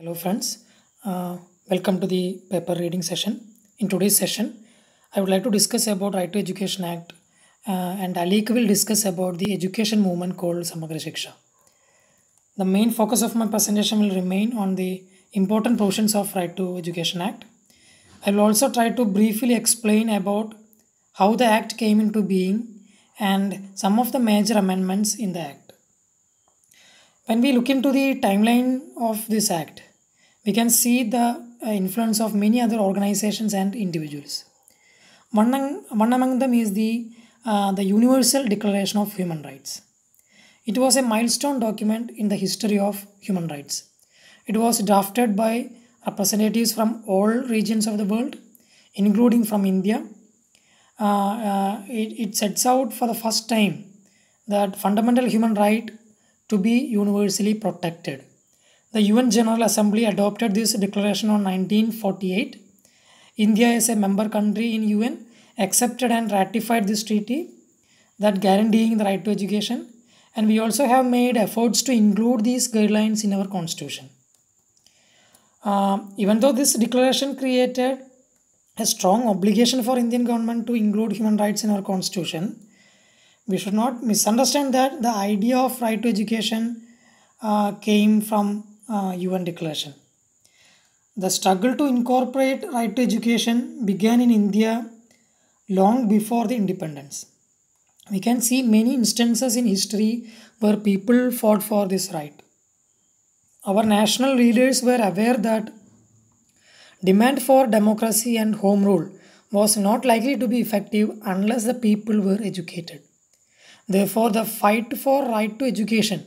Hello friends, uh, welcome to the paper reading session. In today's session, I would like to discuss about Right to Education Act uh, and Alik will discuss about the education movement called Samagra Shiksha. The main focus of my presentation will remain on the important provisions of Right to Education Act. I will also try to briefly explain about how the act came into being and some of the major amendments in the act. When we look into the timeline of this act, we can see the uh, influence of many other organizations and individuals. One, one among them is the, uh, the Universal Declaration of Human Rights. It was a milestone document in the history of human rights. It was drafted by representatives from all regions of the world, including from India. Uh, uh, it, it sets out for the first time that fundamental human right to be universally protected. The UN General Assembly adopted this declaration on 1948. India is a member country in UN accepted and ratified this treaty that guaranteeing the right to education and we also have made efforts to include these guidelines in our constitution. Uh, even though this declaration created a strong obligation for Indian government to include human rights in our constitution, we should not misunderstand that the idea of right to education uh, came from uh, UN declaration. The struggle to incorporate right to education began in India long before the independence. We can see many instances in history where people fought for this right. Our national leaders were aware that demand for democracy and home rule was not likely to be effective unless the people were educated. Therefore, the fight for right to education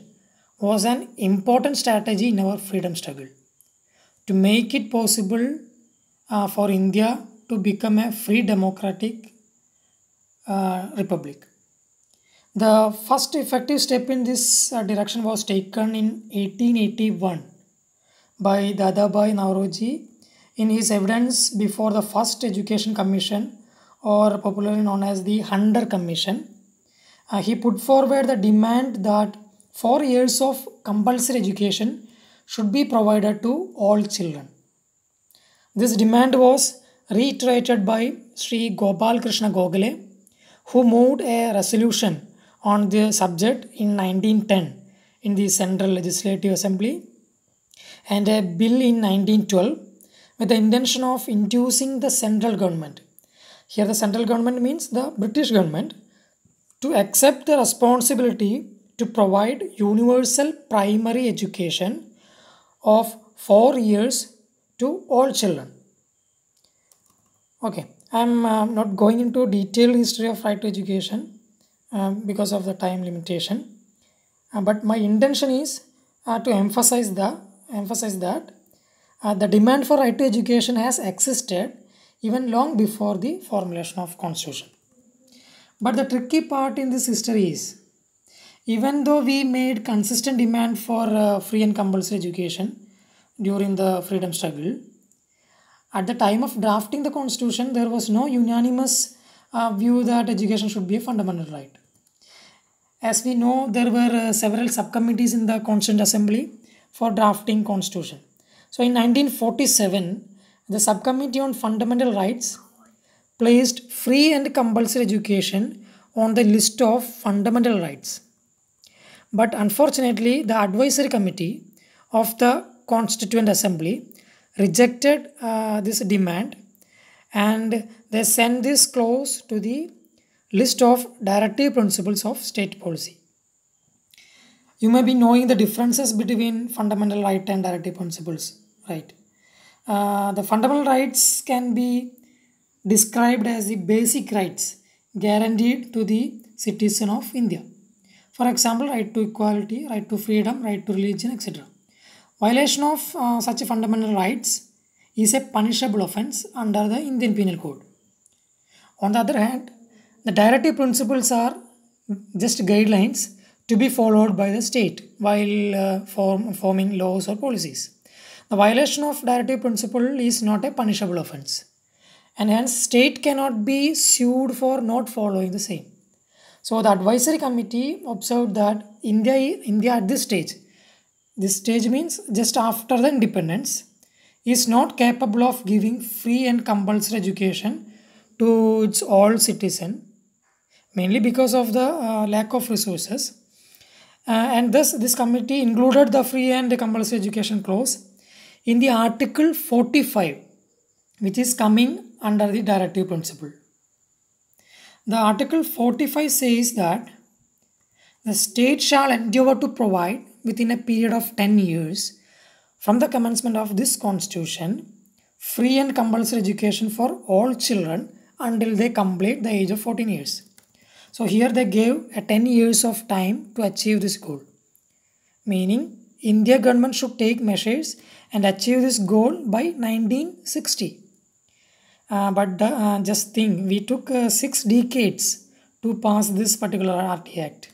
was an important strategy in our freedom struggle. To make it possible uh, for India to become a free democratic uh, republic. The first effective step in this uh, direction was taken in 1881 by Dadabhai Nauroji in his evidence before the first education commission or popularly known as the Hunter Commission uh, he put forward the demand that four years of compulsory education should be provided to all children. This demand was reiterated by Sri Gopal Krishna Gokhale, who moved a resolution on the subject in 1910 in the Central Legislative Assembly and a bill in 1912 with the intention of inducing the central government. Here, the central government means the British government to accept the responsibility to provide universal primary education of 4 years to all children. Okay, I'm uh, not going into detailed history of right to education um, because of the time limitation. Uh, but my intention is uh, to emphasize the emphasize that uh, the demand for right to education has existed even long before the formulation of constitution. But the tricky part in this history is even though we made consistent demand for uh, free and compulsory education during the freedom struggle, at the time of drafting the constitution, there was no unanimous uh, view that education should be a fundamental right. As we know, there were uh, several subcommittees in the Constituent Assembly for drafting constitution. So in 1947, the subcommittee on fundamental rights placed free and compulsory education on the list of fundamental rights. But unfortunately, the advisory committee of the Constituent Assembly rejected uh, this demand and they sent this clause to the list of directive principles of state policy. You may be knowing the differences between fundamental right and directive principles, right? Uh, the fundamental rights can be described as the basic rights guaranteed to the citizen of India. For example, right to equality, right to freedom, right to religion, etc. Violation of uh, such fundamental rights is a punishable offence under the Indian Penal Code. On the other hand, the directive principles are just guidelines to be followed by the state while uh, form, forming laws or policies. The violation of directive principle is not a punishable offence and hence state cannot be sued for not following the same. So the advisory committee observed that India, India at this stage, this stage means just after the independence, is not capable of giving free and compulsory education to its all citizen, mainly because of the uh, lack of resources. Uh, and thus, this committee included the free and compulsory education clause in the article 45, which is coming under the directive principle. The Article 45 says that the state shall endeavour to provide within a period of 10 years from the commencement of this constitution free and compulsory education for all children until they complete the age of 14 years. So here they gave a 10 years of time to achieve this goal. Meaning India government should take measures and achieve this goal by 1960. Uh, but the, uh, just think we took uh, six decades to pass this particular RT Act.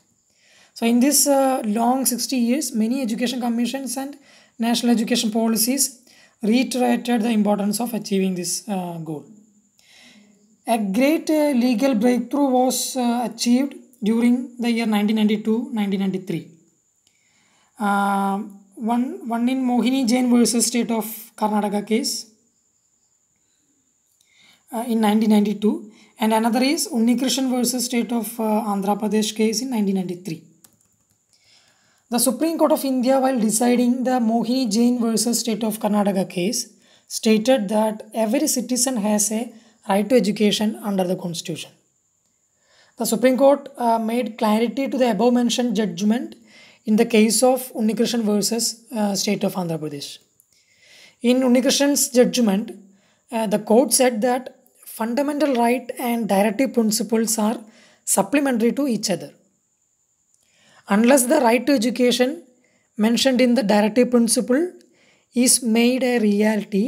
So in this long 60 years, many education commissions and national education policies reiterated the importance of achieving this uh, goal. A great uh, legal breakthrough was uh, achieved during the year 1992-1993. one, one in Mohini Jain versus State of Karnataka case, uh, in 1992 and another is Unnikrishnan versus state of uh, Andhra Pradesh case in 1993. The Supreme Court of India while deciding the Mohini Jain versus state of Karnataka case stated that every citizen has a right to education under the constitution. The Supreme Court uh, made clarity to the above mentioned judgment in the case of Unnikrishnan versus uh, state of Andhra Pradesh. In Unnikrishnan's judgment, uh, the court said that fundamental right and directive principles are supplementary to each other. Unless the right to education mentioned in the directive principle is made a reality,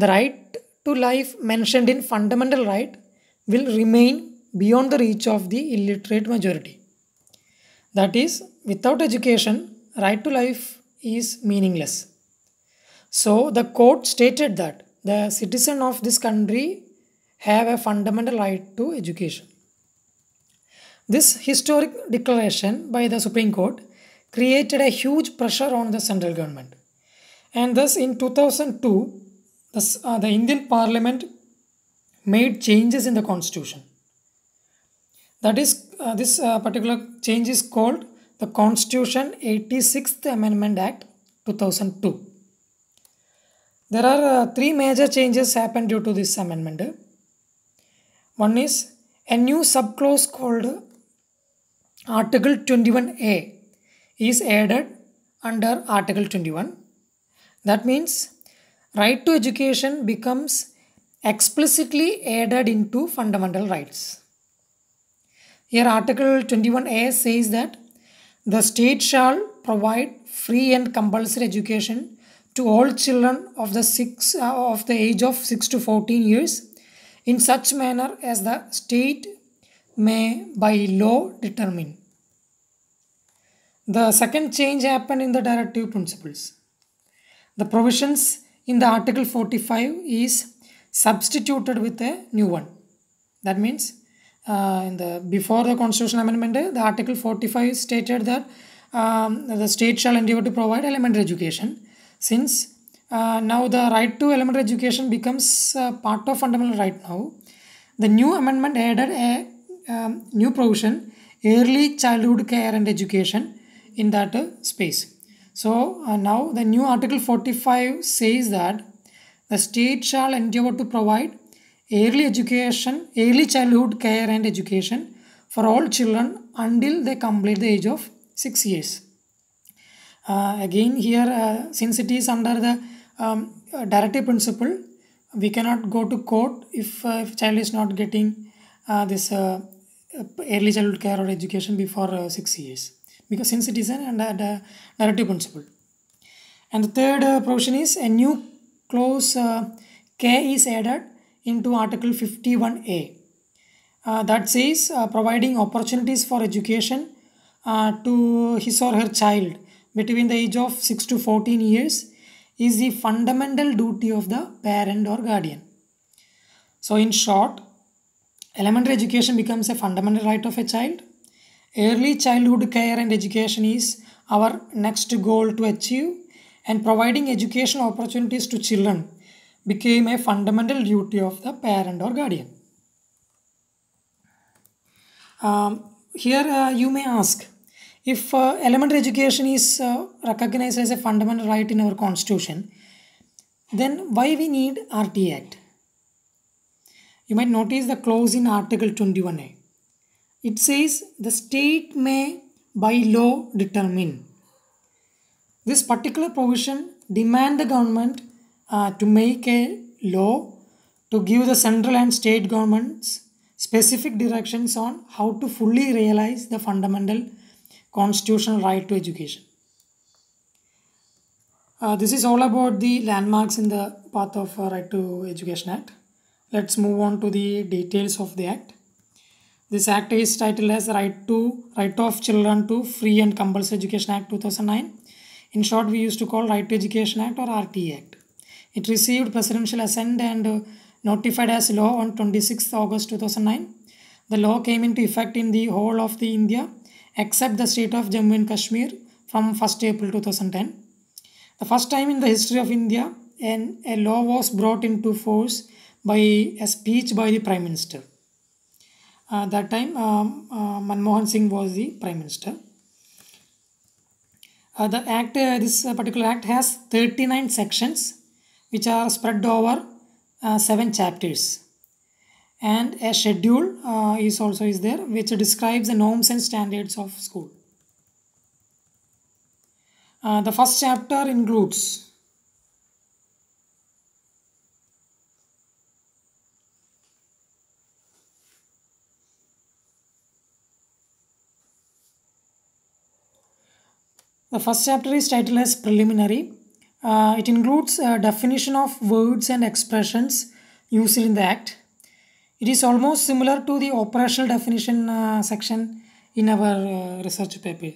the right to life mentioned in fundamental right will remain beyond the reach of the illiterate majority. That is, without education, right to life is meaningless. So the court stated that the citizen of this country have a fundamental right to education. This historic declaration by the Supreme Court created a huge pressure on the central government. And thus, in 2002, the, uh, the Indian Parliament made changes in the constitution. That is, uh, this uh, particular change is called the Constitution 86th Amendment Act 2002. There are uh, three major changes happened due to this amendment. One is a new subclause called Article 21A is added under Article 21. That means right to education becomes explicitly added into fundamental rights. Here Article 21A says that the state shall provide free and compulsory education to all children of the six uh, of the age of 6 to 14 years in such manner as the state may by law determine. The second change happened in the directive principles. The provisions in the article 45 is substituted with a new one. That means uh, in the before the constitutional amendment, the article 45 stated that um, the state shall endeavor to provide elementary education since uh, now the right to elementary education becomes uh, part of fundamental right now. The new amendment added a um, new provision, early childhood care and education in that uh, space. So uh, now the new article 45 says that the state shall endeavor to provide early education, early childhood care and education for all children until they complete the age of 6 years. Uh, again here since it is under the um, directive principle we cannot go to court if, uh, if child is not getting uh, this uh, uh early childhood care or education before uh, 6 years because since it is an uh, directive principle and the third uh, provision is a new clause k is added into article 51a that says providing opportunities for education to his or her child between the age of 6 to 14 years is the fundamental duty of the parent or guardian. So in short, elementary education becomes a fundamental right of a child. Early childhood care and education is our next goal to achieve and providing education opportunities to children became a fundamental duty of the parent or guardian. Um, here uh, you may ask, if uh, elementary education is uh, recognized as a fundamental right in our constitution then why we need RT Act? You might notice the clause in Article 21A. It says the state may by law determine. This particular provision demand the government uh, to make a law to give the central and state governments specific directions on how to fully realize the fundamental constitutional right to education. Uh, this is all about the landmarks in the path of uh, Right to Education Act. Let's move on to the details of the act. This act is titled as Right to Right of Children to Free and Compulsory Education Act 2009. In short, we used to call Right to Education Act or RTA Act. It received presidential assent and uh, notified as law on 26 August 2009. The law came into effect in the whole of the India except the state of Jammu and Kashmir from 1st April 2010. The first time in the history of India, an, a law was brought into force by a speech by the Prime Minister. Uh, that time, um, uh, Manmohan Singh was the Prime Minister. Uh, the act, uh, this uh, particular act has 39 sections which are spread over uh, 7 chapters and a schedule uh, is also is there which describes the norms and standards of school uh, the first chapter includes The first chapter is titled as Preliminary. Uh, it includes a uh, definition of words and expressions used in the Act, it is almost similar to the operational definition uh, section in our uh, research paper.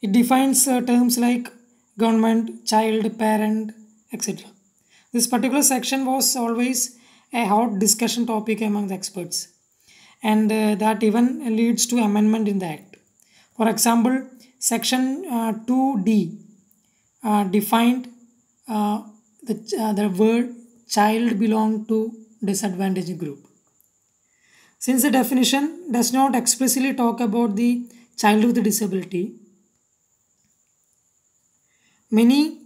It defines uh, terms like government, child, parent, etc. This particular section was always a hot discussion topic among the experts and uh, that even leads to amendment in the act. For example, section 2D uh, uh, defined the, the word child belong to disadvantaged group since the definition does not explicitly talk about the child with disability, many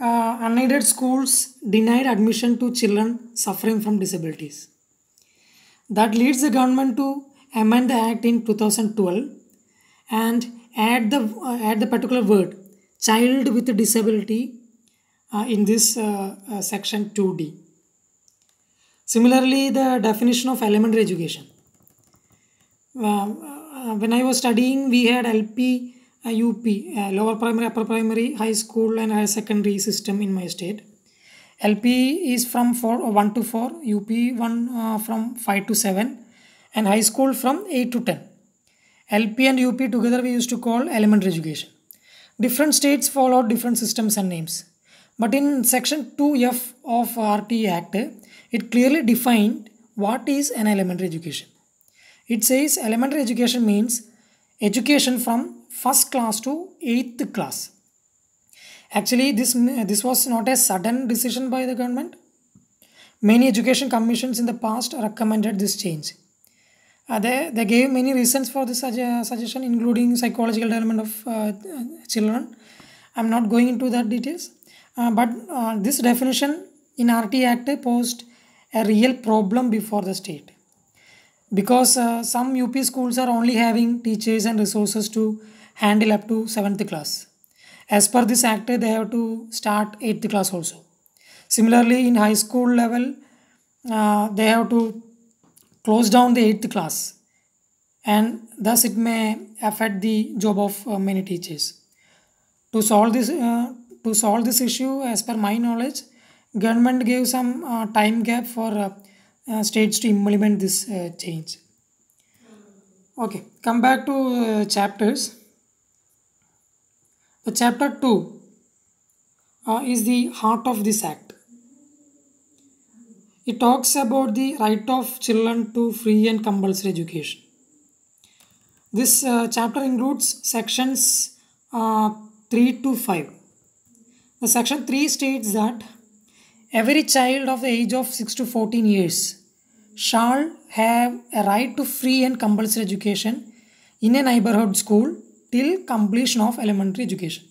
uh, unaided schools denied admission to children suffering from disabilities. That leads the government to amend the act in 2012 and add the uh, add the particular word child with disability uh, in this uh, uh section 2d Similarly, the definition of elementary education. Um, uh, when I was studying, we had LP, uh, UP, uh, lower primary, upper primary, high school and higher secondary system in my state. LP is from 4, uh, 1 to 4, UP 1 uh, from 5 to 7 and high school from 8 to 10. LP and UP together we used to call elementary education. Different states follow different systems and names. But in section 2F of RT Act, it clearly defined what is an elementary education. It says elementary education means education from first class to eighth class. Actually, this, this was not a sudden decision by the government. Many education commissions in the past recommended this change. Uh, they, they gave many reasons for this uh, suggestion including psychological development of uh, children. I'm not going into that details. Uh, but uh, this definition in RT Act post a real problem before the state because uh, some up schools are only having teachers and resources to handle up to 7th class as per this act they have to start 8th class also similarly in high school level uh, they have to close down the 8th class and thus it may affect the job of uh, many teachers to solve this uh, to solve this issue as per my knowledge government gave some uh, time gap for uh, uh, states to implement this uh, change okay come back to chapters the chapter 2 is the heart of this act it talks about the right of children to free and compulsory education this uh, chapter includes sections uh, 3 to 5. The section 3 states that every child of the age of 6 to 14 years shall have a right to free and compulsory education in a neighborhood school till completion of elementary education.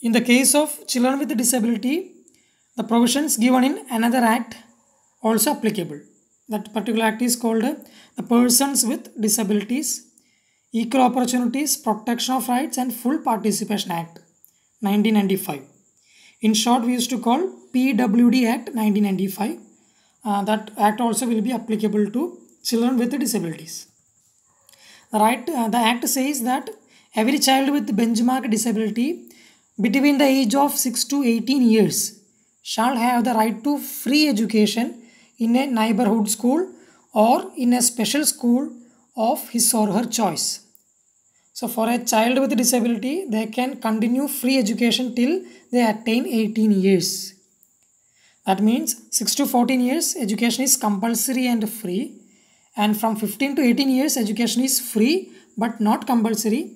In the case of children with disability, the provisions given in another act also applicable. That particular act is called the Persons with Disabilities, Equal Opportunities, Protection of Rights and Full Participation Act 1995. In short, we used to call PWD Act 1995. Uh, that act also will be applicable to children with disabilities. The, right, uh, the act says that every child with benchmark disability between the age of 6 to 18 years shall have the right to free education in a neighborhood school or in a special school of his or her choice. So for a child with disability, they can continue free education till they attain 18 years. That means 6 to 14 years education is compulsory and free and from 15 to 18 years education is free but not compulsory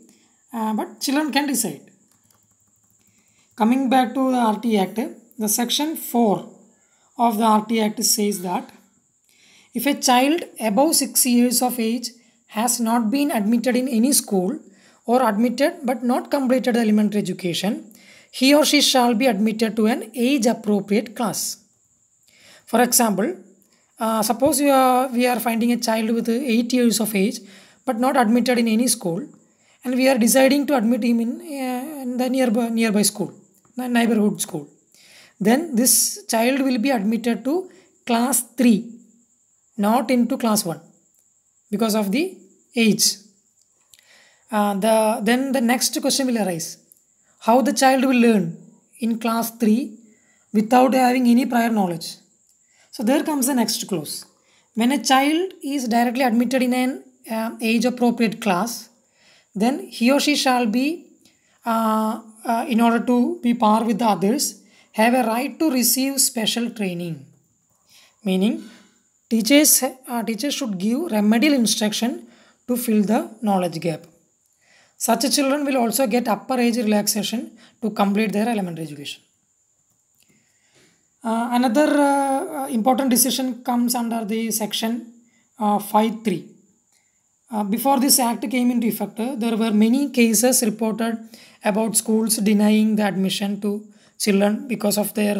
uh, but children can decide. Coming back to the RT Act, the section 4 of the RT Act says that if a child above 6 years of age has not been admitted in any school or admitted but not completed elementary education, he or she shall be admitted to an age appropriate class. For example, uh, suppose you are, we are finding a child with 8 years of age but not admitted in any school and we are deciding to admit him in, uh, in the nearby, nearby school, the neighborhood school. Then this child will be admitted to class 3, not into class 1 because of the age uh, the, then the next question will arise. How the child will learn in class 3 without having any prior knowledge. So there comes the next clause. When a child is directly admitted in an uh, age appropriate class, then he or she shall be, uh, uh, in order to be par with the others, have a right to receive special training. Meaning, teachers, uh, teachers should give remedial instruction to fill the knowledge gap. Such children will also get upper age relaxation to complete their elementary education. Uh, another uh, uh important decision comes under the section uh, 5.3. Uh, before this act came into effect, there were many cases reported about schools denying the admission to children because of their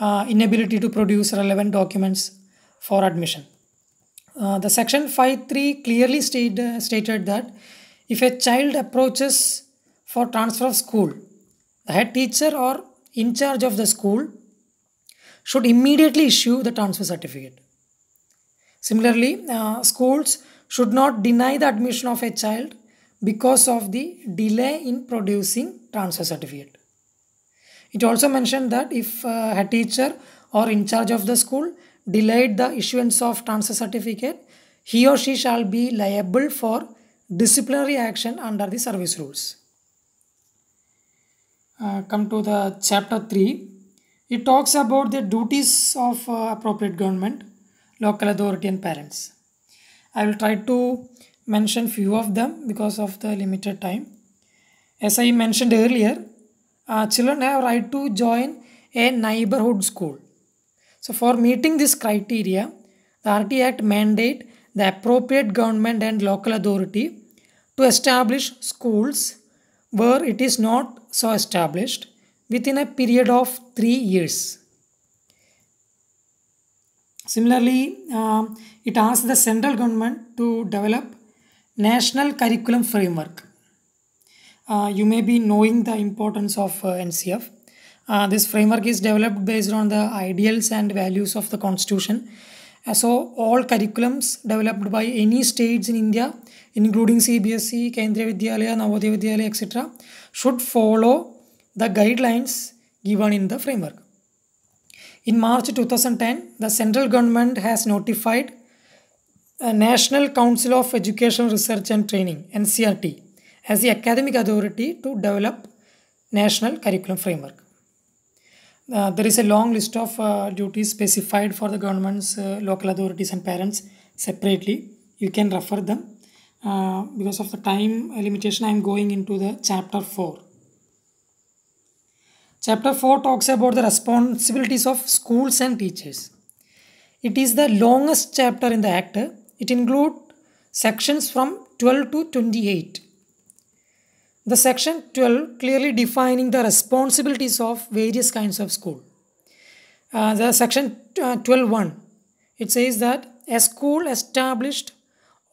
uh, uh, inability to produce relevant documents for admission. the section 5.3 clearly state, stated that if a child approaches for transfer of school, the head teacher or in charge of the school should immediately issue the transfer certificate. Similarly, uh, schools should not deny the admission of a child because of the delay in producing transfer certificate. It also mentioned that if uh, a teacher or in charge of the school delayed the issuance of transfer certificate, he or she shall be liable for disciplinary action under the service rules. Uh, come to the chapter 3. It talks about the duties of uh, appropriate government, local authority and parents. I will try to mention few of them because of the limited time. As I mentioned earlier, uh, children have right to join a neighborhood school. So for meeting this criteria, the RT Act mandate the appropriate government and local authority to establish schools where it is not so established within a period of three years. Similarly, uh, it asks the central government to develop national curriculum framework. Uh, you may be knowing the importance of uh, NCF. Uh, this framework is developed based on the ideals and values of the constitution so all curriculums developed by any states in India, including CBSE, Kendriya Vidyalaya, Navodaya Vidyalaya, etc., should follow the guidelines given in the framework. In March 2010, the central government has notified a National Council of Education Research and Training NCRT as the academic authority to develop national curriculum framework. Uh, there is a long list of uh, duties specified for the governments, uh, local authorities and parents separately. You can refer them. Uh, because of the time limitation, I am going into the chapter 4. Chapter 4 talks about the responsibilities of schools and teachers. It is the longest chapter in the Act. It includes sections from 12 to 28. The section 12 clearly defining the responsibilities of various kinds of school. Uh, the section uh, 1 it says that a school established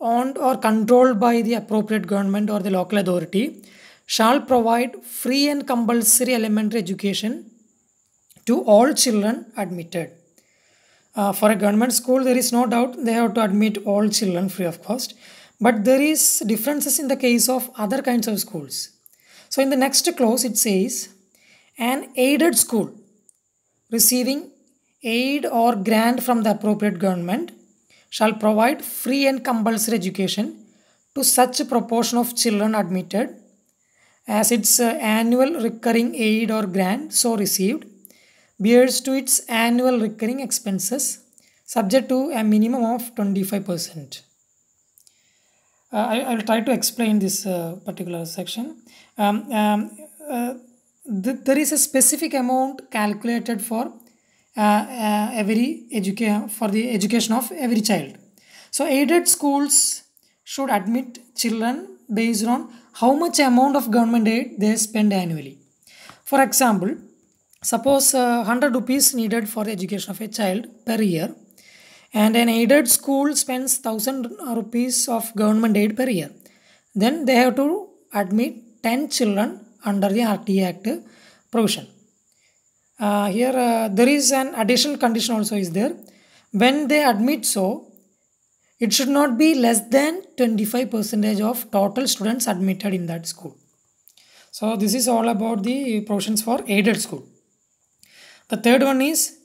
owned or controlled by the appropriate government or the local authority shall provide free and compulsory elementary education to all children admitted. Uh, for a government school, there is no doubt they have to admit all children free of cost. But there is differences in the case of other kinds of schools. So in the next clause it says an aided school receiving aid or grant from the appropriate government shall provide free and compulsory education to such proportion of children admitted as its uh, annual recurring aid or grant so received bears to its annual recurring expenses subject to a minimum of 25%. Uh, I, I will try to explain this uh, particular section. Um, um, uh, th there is a specific amount calculated for every for the education of every child. So aided schools should admit children based on how much amount of government aid they spend annually. For example, suppose uh, 100 rupees needed for the education of a child per year and an aided school spends 1000 rupees of government aid per year then they have to admit 10 children under the RTA Act provision. Uh, here uh, there is an additional condition also is there. When they admit so, it should not be less than 25 percentage of total students admitted in that school. So this is all about the provisions for aided school. The third one is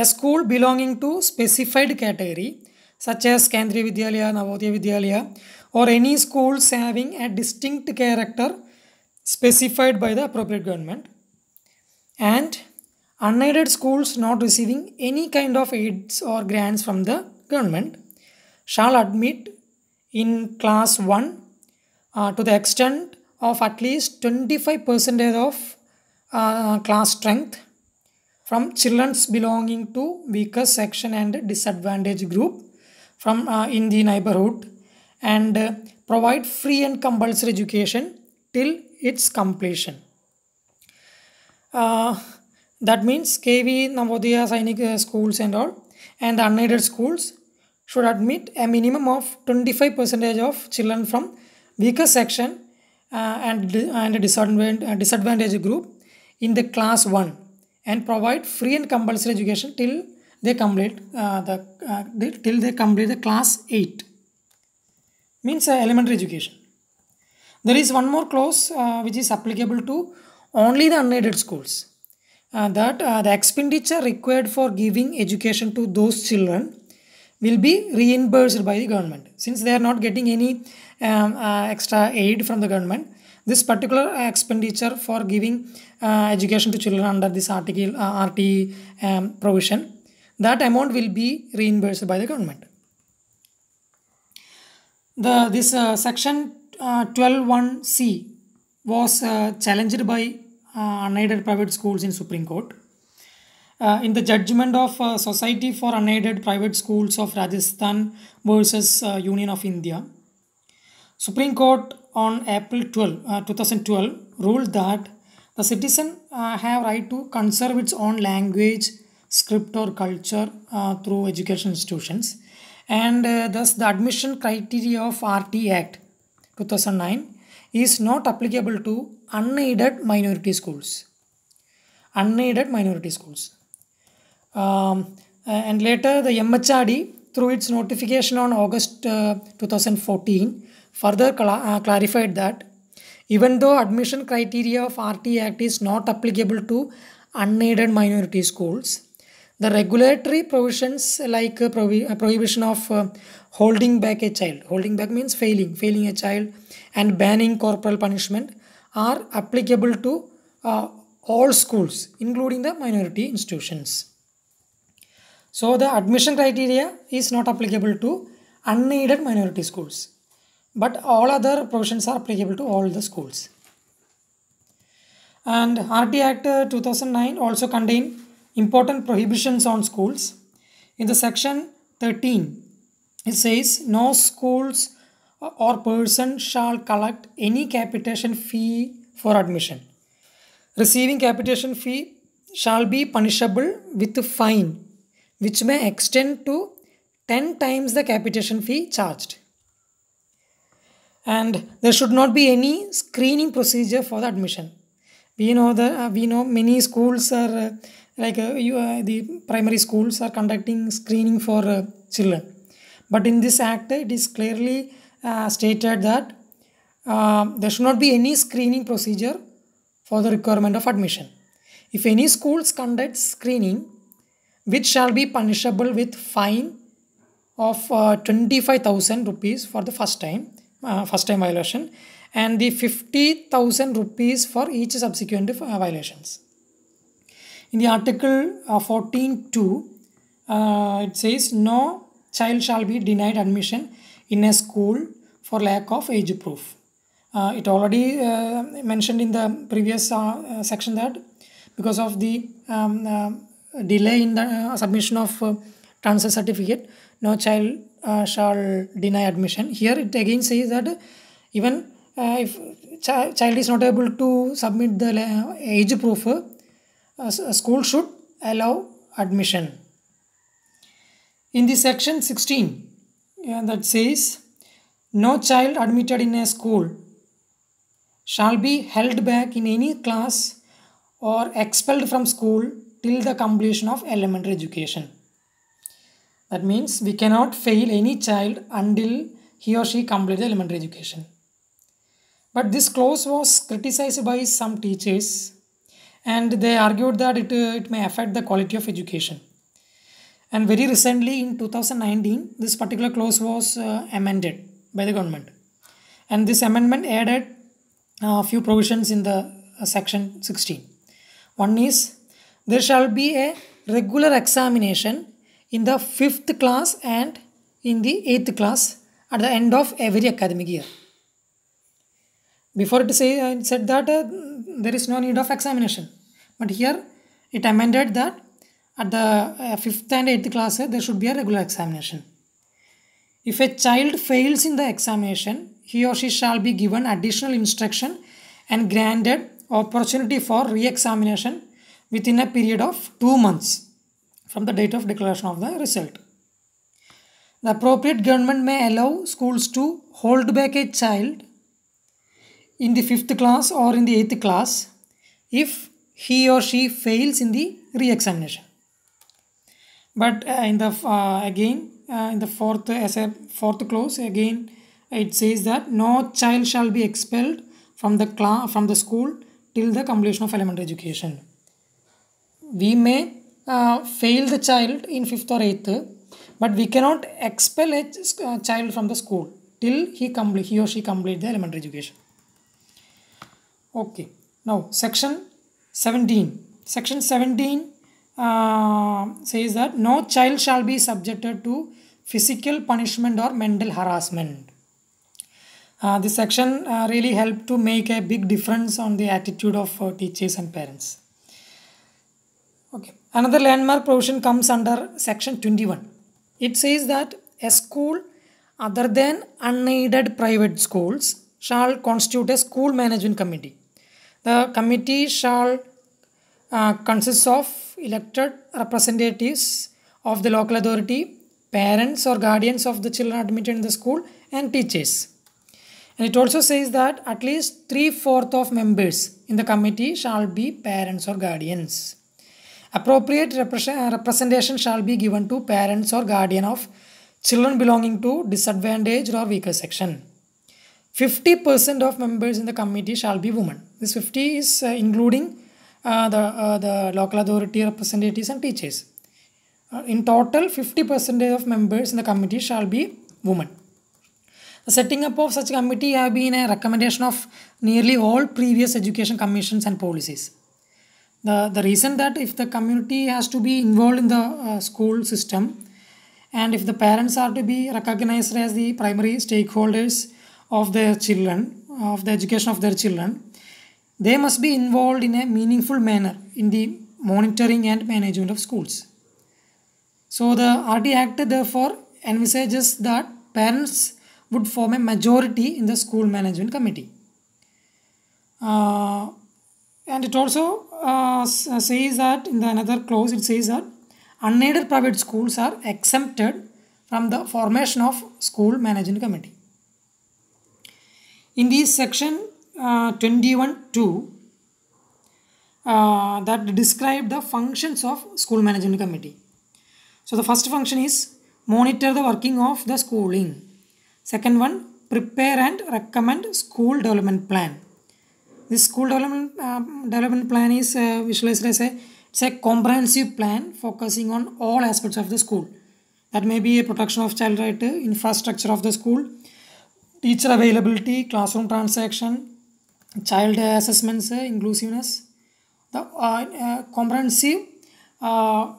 a school belonging to specified category such as Kendriya Vidyalaya, Navodaya Vidyalaya or any schools having a distinct character specified by the appropriate government and unaided schools not receiving any kind of aids or grants from the government shall admit in class 1 uh, to the extent of at least 25% of uh, class strength from children's belonging to weaker section and disadvantaged group from uh, in the neighborhood and uh, provide free and compulsory education till its completion uh, that means kv navodaya sainik uh, schools and all and unaided schools should admit a minimum of 25% of children from weaker section uh, and, and disadvantaged, uh, disadvantaged group in the class 1 and provide free and compulsory education till they complete uh, the, uh, till they complete the class 8 means uh, elementary education there is one more clause uh, which is applicable to only the unaided schools uh, that uh, the expenditure required for giving education to those children will be reimbursed by the government since they are not getting any um, extra aid from the government this particular expenditure for giving uh, education to children under this article uh, RT um, provision, that amount will be reimbursed by the government. The this uh, section uh, 121C was uh, challenged by uh, unaided private schools in Supreme Court. Uh, in the judgment of uh, Society for Unaided Private Schools of Rajasthan versus uh, Union of India. Supreme Court on April 12, uh, 2012 ruled that the citizen uh, have right to conserve its own language, script or culture uh, through education institutions. And uh, thus the admission criteria of RT Act 2009 is not applicable to unaided minority schools. Unaided minority schools. Um, and later the MHRD through its notification on August uh, 2014 further uh, clarified that even though admission criteria of RT Act is not applicable to unaided minority schools, the regulatory provisions like uh, uh, prohibition of holding back a child, holding back means failing, failing a child, and banning corporal punishment are applicable to uh, all schools, including the minority institutions. So the admission criteria is not applicable to unaided minority schools but all other provisions are applicable to all the schools. And RT Act uh, 2009 also contain important prohibitions on schools. In the section 13, it says no schools or person shall collect any capitation fee for admission. Receiving capitation fee shall be punishable with fine, which may extend to 10 times the capitation fee charged and there should not be any screening procedure for the admission we know the uh, we know many schools are uh, like uh, you, uh, the primary schools are conducting screening for uh, children but in this act it is clearly uh, stated that there should not be any screening procedure for the requirement of admission if any schools conduct screening which shall be punishable with fine of 25000 rupees for the first time uh, first time violation and the 50,000 rupees for each subsequent uh, violations. In the article 14.2, uh, uh, it says no child shall be denied admission in a school for lack of age proof. Uh, it already uh, mentioned in the previous section that because of the um, delay in the submission of transfer certificate no child uh, shall deny admission here it again says that even uh, if ch child is not able to submit the uh, age proof uh, uh, school should allow admission in the section 16 and that says no child admitted in a school shall be held back in any class or expelled from school till the completion of elementary education that means we cannot fail any child until he or she completes elementary education. But this clause was criticized by some teachers and they argued that it, uh, it may affect the quality of education. And very recently in 2019, this particular clause was uh, amended by the government. And this amendment added uh, a uh, few provisions in the uh, section 16. One is there shall be a regular examination in the fifth class and in the eighth class at the end of every academic year. Before it say, uh, I said that uh, there is no need of examination. But here it amended that at the uh, fifth and eighth class uh, there should be a regular examination. If a child fails in the examination, he or she shall be given additional instruction and granted opportunity for re-examination within a period of two months from the date of declaration of the result. The appropriate government may allow schools to hold back a child in the 5th class or in the 8th class if he or she fails in the re-examination. But uh, in the uh, again uh, in the fourth as a fourth clause again it says that no child shall be expelled from the class from the school till the completion of elementary education. We may uh, fail the child in fifth or eighth, but we cannot expel a uh, child from the school till he complete he or she complete the elementary education. Okay. Now section 17. Section 17 uh, says that no child shall be subjected to physical punishment or mental harassment. Uh, this section uh, really helped to make a big difference on the attitude of uh, teachers and parents. Another landmark provision comes under section 21. It says that a school other than unaided private schools shall constitute a school management committee. The committee shall uh, consist of elected representatives of the local authority, parents or guardians of the children admitted in the school and teachers. And it also says that at least three-fourth of members in the committee shall be parents or guardians. Appropriate uh, representation shall be given to parents or guardian of children belonging to disadvantaged or weaker section. 50% of members in the committee shall be women. This 50 is uh, including uh, the, uh, the local authority representatives and teachers. Uh, in total, 50% of members in the committee shall be women. The setting up of such committee have been a recommendation of nearly all previous education commissions and policies the the reason that if the community has to be involved in the uh, school system and if the parents are to be recognized as the primary stakeholders of their children of the education of their children they must be involved in a meaningful manner in the monitoring and management of schools so the rd act therefore envisages that parents would form a majority in the school management committee uh, and it also uh, uh, says that in the another clause it says that unaided private schools are exempted from the formation of school management committee. In this section uh, 21.2 uh, that describe the functions of school management committee. So the first function is monitor the working of the schooling. Second one prepare and recommend school development plan. This school development, uh, development plan is uh, visualized as a, it's a comprehensive plan focusing on all aspects of the school. That may be a protection of child right, uh, infrastructure of the school, teacher availability, classroom transaction, child assessments, uh, inclusiveness, the uh, uh comprehensive plan.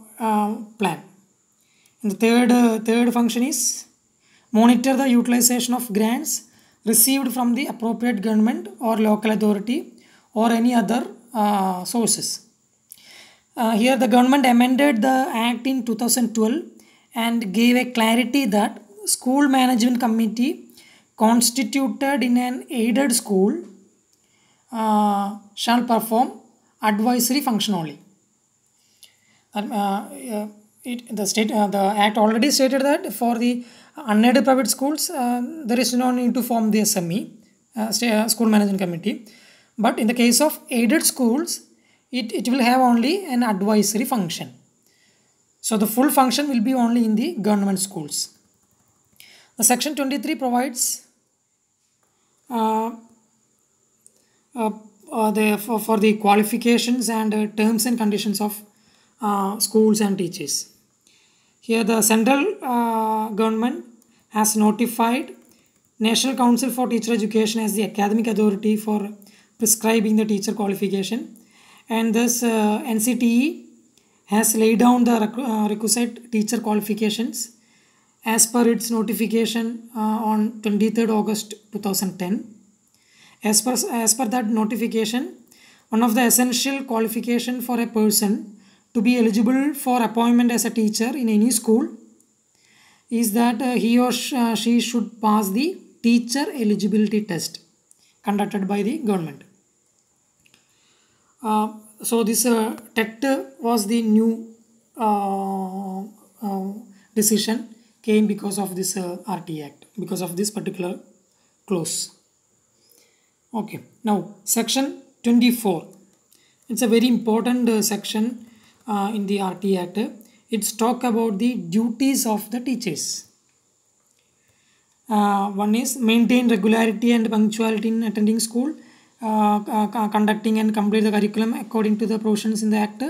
And the third, third function is monitor the utilization of grants received from the appropriate government or local authority or any other uh, sources. Uh, here the government amended the act in 2012 and gave a clarity that school management committee constituted in an aided school uh, shall perform advisory function only. Uh, it, the, state, uh, the act already stated that for the unaided private schools, uh, there is no need to form the SME, uh, uh, School Management Committee. But in the case of aided schools, it, it will have only an advisory function. So the full function will be only in the government schools. The section 23 provides uh, uh, uh, the, for, for the qualifications and terms and conditions of schools and teachers. Here the central uh, government has notified National Council for Teacher Education as the academic authority for prescribing the teacher qualification. And this uh, NCTE has laid down the uh, requisite teacher qualifications as per its notification uh, on 23rd August 2010. As per, as per that notification, one of the essential qualification for a person to be eligible for appointment as a teacher in any school is that uh, he or uh, she should pass the teacher eligibility test conducted by the government. Uh, so this uh, was the new uh, uh, decision came because of this uh, RT Act, because of this particular clause. Okay, now section 24. It's a very important section uh, in the RT Act. It's talk about the duties of the teachers. Uh, one is maintain regularity and punctuality in attending school, uh, uh, uh, conducting and complete the curriculum according to the provisions in the Act,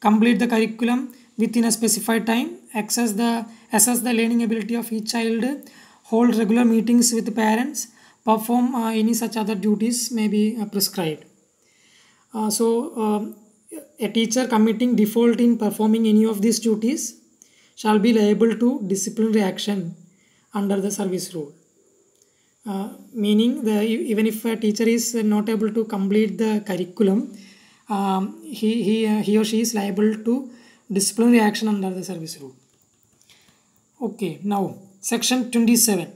complete the curriculum within a specified time, access the, assess the learning ability of each child, hold regular meetings with parents, perform uh, any such other duties may be uh, prescribed. Uh, so, um, a teacher committing default in performing any of these duties shall be liable to disciplinary action under the service rule. Uh, meaning, the, even if a teacher is not able to complete the curriculum, um, he, he, uh, he or she is liable to disciplinary action under the service rule. Okay, now section 27.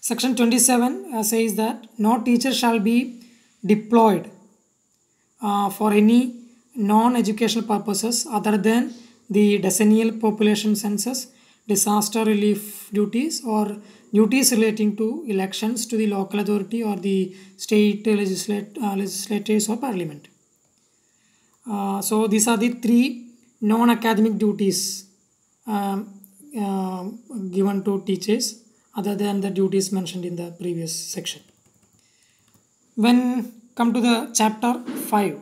Section 27 uh, says that no teacher shall be deployed uh, for any non-educational purposes other than the decennial population census, disaster relief duties or duties relating to elections to the local authority or the state legislate, uh, legislatures or parliament. Uh, so these are the three non-academic duties um, uh, given to teachers other than the duties mentioned in the previous section. When come to the chapter 5.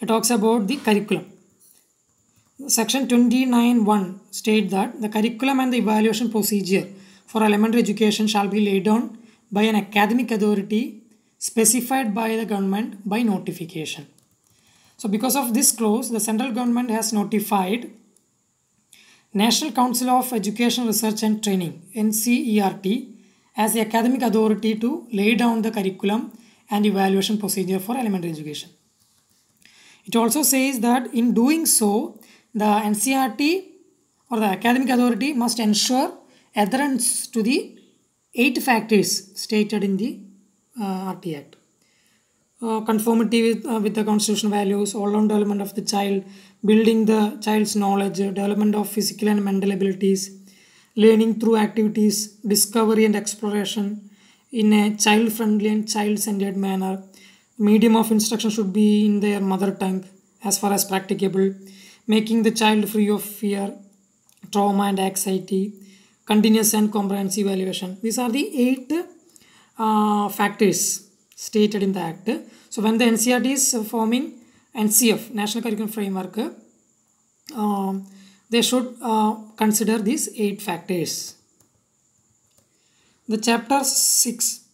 It talks about the curriculum. Section 29.1 state that the curriculum and the evaluation procedure for elementary education shall be laid down by an academic authority specified by the government by notification. So because of this clause, the central government has notified National Council of Education Research and Training NCERT as the academic authority to lay down the curriculum and evaluation procedure for elementary education. It also says that in doing so, the NCRT or the academic authority must ensure adherence to the eight factors stated in the uh, RT Act. Uh, conformity with, uh, with the constitutional values, all-round development of the child, building the child's knowledge, development of physical and mental abilities, learning through activities, discovery and exploration, in a child friendly and child centered manner. Medium of instruction should be in their mother tongue as far as practicable, making the child free of fear, trauma, and anxiety, continuous and comprehensive evaluation. These are the eight uh, factors stated in the Act. So, when the NCRT is forming NCF, National Curriculum Framework, uh, they should uh, consider these eight factors the chapter 6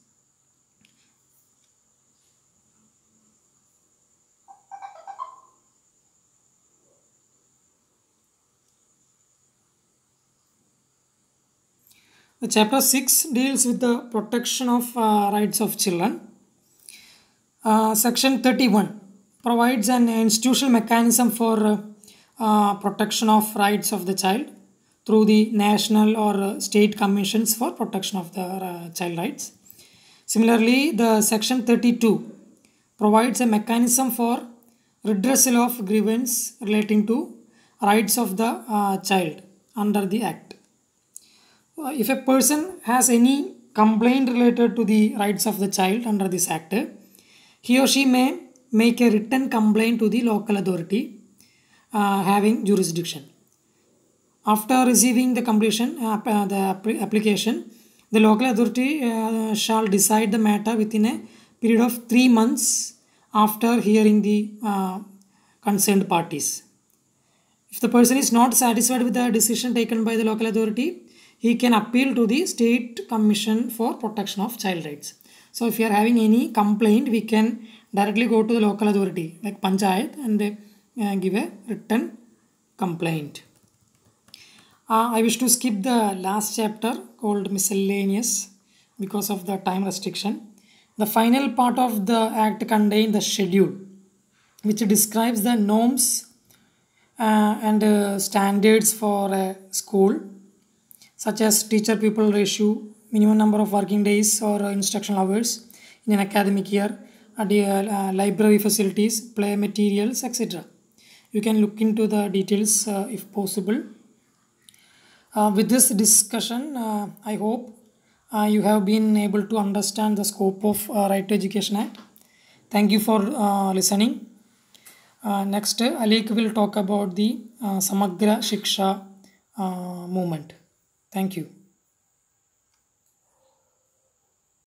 The chapter 6 deals with the protection of uh, rights of children. Uh, section 31 provides an institutional mechanism for uh, uh protection of rights of the child through the national or uh, state commissions for protection of the uh, child rights. Similarly, the section 32 provides a mechanism for redressal of grievance relating to rights of the uh, child under the act. Uh, if a person has any complaint related to the rights of the child under this act, he or she may make a written complaint to the local authority uh, having jurisdiction. After receiving the completion, uh, uh the application, the local authority uh, shall decide the matter within a period of three months after hearing the uh, concerned parties. If the person is not satisfied with the decision taken by the local authority, he can appeal to the State Commission for Protection of Child Rights. So if you are having any complaint, we can directly go to the local authority like Panchayat and they uh, give a written complaint. Uh, I wish to skip the last chapter called miscellaneous because of the time restriction. The final part of the act contains the schedule which describes the norms uh, and uh, standards for a school such as teacher pupil ratio, minimum number of working days or instructional hours in an academic year, uh, library facilities, play materials, etc. You can look into the details uh, if possible. Uh, with this discussion, uh, I hope uh, you have been able to understand the scope of uh, Right to Education Act. Thank you for uh, listening. Uh, next, Alik will talk about the Samagra Shiksha movement. Thank you.